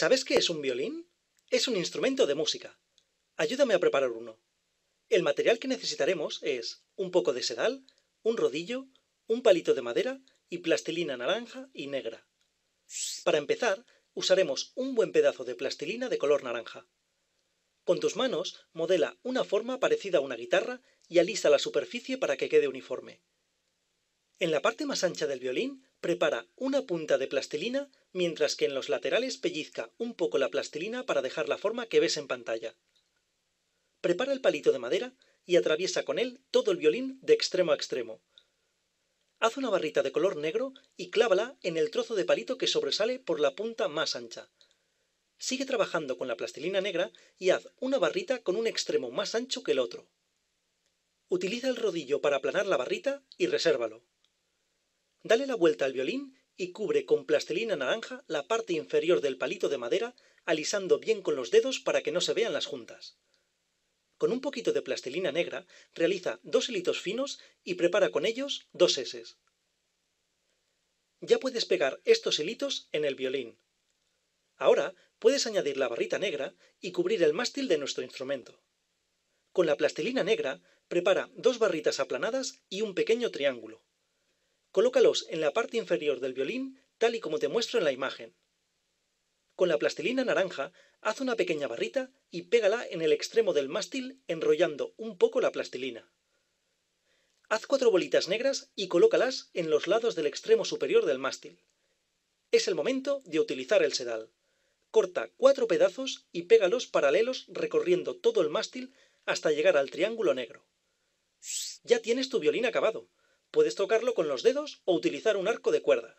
¿Sabes qué es un violín? Es un instrumento de música. Ayúdame a preparar uno. El material que necesitaremos es un poco de sedal, un rodillo, un palito de madera y plastilina naranja y negra. Para empezar, usaremos un buen pedazo de plastilina de color naranja. Con tus manos modela una forma parecida a una guitarra y alisa la superficie para que quede uniforme. En la parte más ancha del violín prepara una punta de plastilina mientras que en los laterales pellizca un poco la plastilina para dejar la forma que ves en pantalla. Prepara el palito de madera y atraviesa con él todo el violín de extremo a extremo. Haz una barrita de color negro y clávala en el trozo de palito que sobresale por la punta más ancha. Sigue trabajando con la plastilina negra y haz una barrita con un extremo más ancho que el otro. Utiliza el rodillo para aplanar la barrita y resérvalo. Dale la vuelta al violín y cubre con plastilina naranja la parte inferior del palito de madera, alisando bien con los dedos para que no se vean las juntas. Con un poquito de plastilina negra, realiza dos hilitos finos y prepara con ellos dos S. Ya puedes pegar estos hilitos en el violín. Ahora puedes añadir la barrita negra y cubrir el mástil de nuestro instrumento. Con la plastilina negra, prepara dos barritas aplanadas y un pequeño triángulo. Colócalos en la parte inferior del violín tal y como te muestro en la imagen. Con la plastilina naranja, haz una pequeña barrita y pégala en el extremo del mástil enrollando un poco la plastilina. Haz cuatro bolitas negras y colócalas en los lados del extremo superior del mástil. Es el momento de utilizar el sedal. Corta cuatro pedazos y pégalos paralelos recorriendo todo el mástil hasta llegar al triángulo negro. Ya tienes tu violín acabado. Puedes tocarlo con los dedos o utilizar un arco de cuerda.